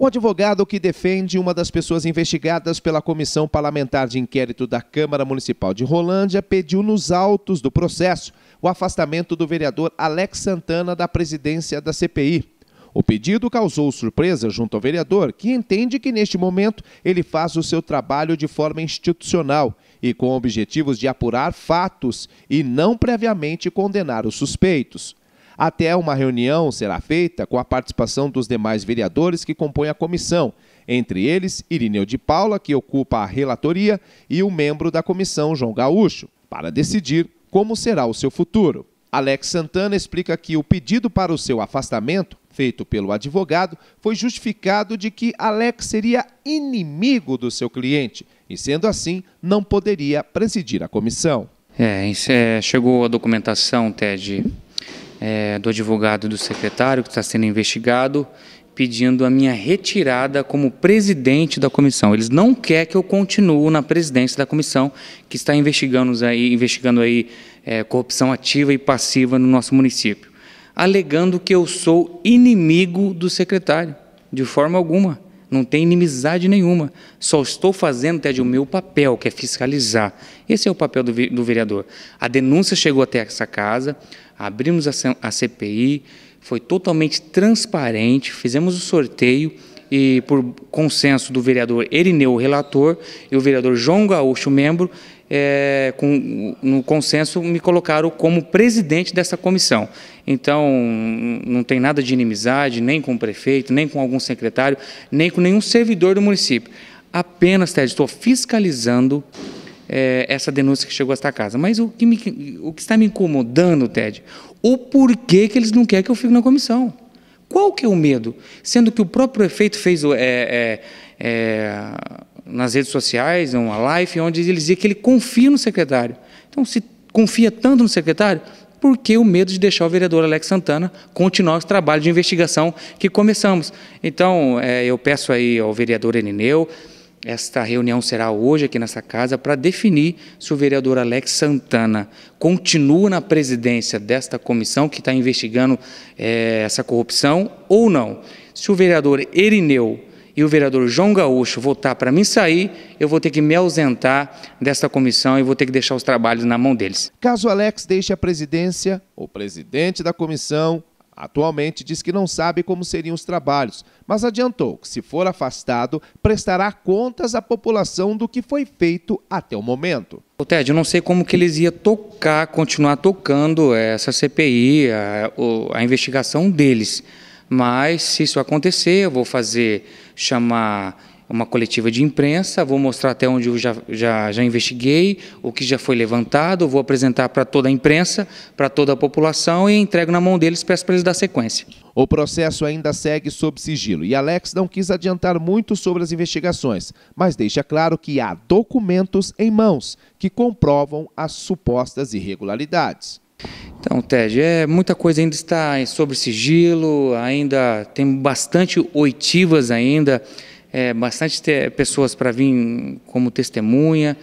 O advogado que defende uma das pessoas investigadas pela Comissão Parlamentar de Inquérito da Câmara Municipal de Rolândia pediu nos autos do processo o afastamento do vereador Alex Santana da presidência da CPI. O pedido causou surpresa junto ao vereador, que entende que neste momento ele faz o seu trabalho de forma institucional e com objetivos de apurar fatos e não previamente condenar os suspeitos. Até uma reunião será feita com a participação dos demais vereadores que compõem a comissão, entre eles Irineu de Paula, que ocupa a relatoria, e o membro da comissão, João Gaúcho, para decidir como será o seu futuro. Alex Santana explica que o pedido para o seu afastamento, feito pelo advogado, foi justificado de que Alex seria inimigo do seu cliente e, sendo assim, não poderia presidir a comissão. É, é chegou a documentação, Ted, é, do advogado do secretário que está sendo investigado, pedindo a minha retirada como presidente da comissão. Eles não querem que eu continue na presidência da comissão que está investigando aí, investigando aí é, corrupção ativa e passiva no nosso município, alegando que eu sou inimigo do secretário, de forma alguma. Não tem inimizade nenhuma. Só estou fazendo, Ted, o meu papel, que é fiscalizar. Esse é o papel do, do vereador. A denúncia chegou até essa casa, abrimos a, a CPI, foi totalmente transparente, fizemos o sorteio e, por consenso do vereador Erineu, o relator, e o vereador João Gaúcho, membro, é, com, no consenso, me colocaram como presidente dessa comissão. Então, não tem nada de inimizade, nem com o prefeito, nem com algum secretário, nem com nenhum servidor do município. Apenas, Ted, estou fiscalizando é, essa denúncia que chegou a esta casa. Mas o que, me, o que está me incomodando, Ted, o porquê que eles não querem que eu fique na comissão. Qual que é o medo? Sendo que o próprio prefeito fez é, é, é nas redes sociais, uma live, onde ele dizia que ele confia no secretário. Então, se confia tanto no secretário, por que o medo de deixar o vereador Alex Santana continuar esse trabalho de investigação que começamos? Então, é, eu peço aí ao vereador Enineu, esta reunião será hoje aqui nessa casa para definir se o vereador Alex Santana continua na presidência desta comissão que está investigando é, essa corrupção ou não. Se o vereador Erineu e o vereador João Gaúcho votar para mim sair, eu vou ter que me ausentar dessa comissão e vou ter que deixar os trabalhos na mão deles. Caso Alex deixe a presidência, o presidente da comissão atualmente diz que não sabe como seriam os trabalhos, mas adiantou que, se for afastado, prestará contas à população do que foi feito até o momento. O Ted, eu não sei como que eles iam tocar, continuar tocando essa CPI, a, a investigação deles. Mas, se isso acontecer, eu vou fazer chamar uma coletiva de imprensa, vou mostrar até onde eu já, já, já investiguei, o que já foi levantado, vou apresentar para toda a imprensa, para toda a população e entrego na mão deles, peço para eles dar sequência. O processo ainda segue sob sigilo e Alex não quis adiantar muito sobre as investigações, mas deixa claro que há documentos em mãos que comprovam as supostas irregularidades. Então, Ted, é, muita coisa ainda está sobre sigilo, ainda tem bastante oitivas ainda, é, bastante pessoas para vir como testemunha.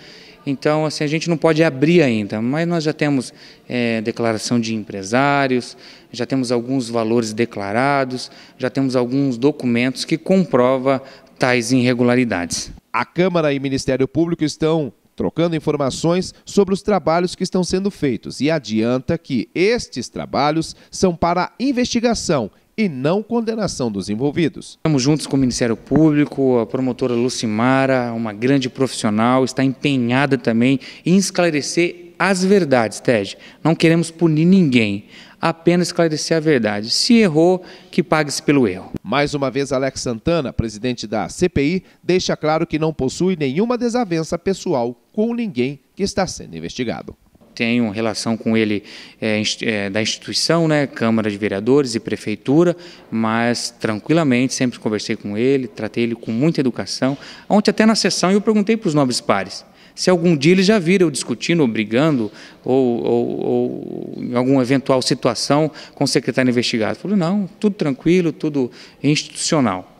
Então, assim, a gente não pode abrir ainda, mas nós já temos é, declaração de empresários, já temos alguns valores declarados, já temos alguns documentos que comprova tais irregularidades. A Câmara e Ministério Público estão trocando informações sobre os trabalhos que estão sendo feitos e adianta que estes trabalhos são para investigação e não condenação dos envolvidos. Estamos juntos com o Ministério Público, a promotora Lucimara, uma grande profissional, está empenhada também em esclarecer as verdades, Ted. Não queremos punir ninguém apenas esclarecer a verdade. Se errou, que pague-se pelo erro. Mais uma vez, Alex Santana, presidente da CPI, deixa claro que não possui nenhuma desavença pessoal com ninguém que está sendo investigado tenho relação com ele é, é, da instituição, né, Câmara de Vereadores e Prefeitura, mas tranquilamente sempre conversei com ele, tratei ele com muita educação. Ontem até na sessão eu perguntei para os nobres pares, se algum dia eles já viram eu discutindo, ou brigando, ou, ou, ou, em alguma eventual situação com o secretário investigado. Eu falei, não, tudo tranquilo, tudo institucional.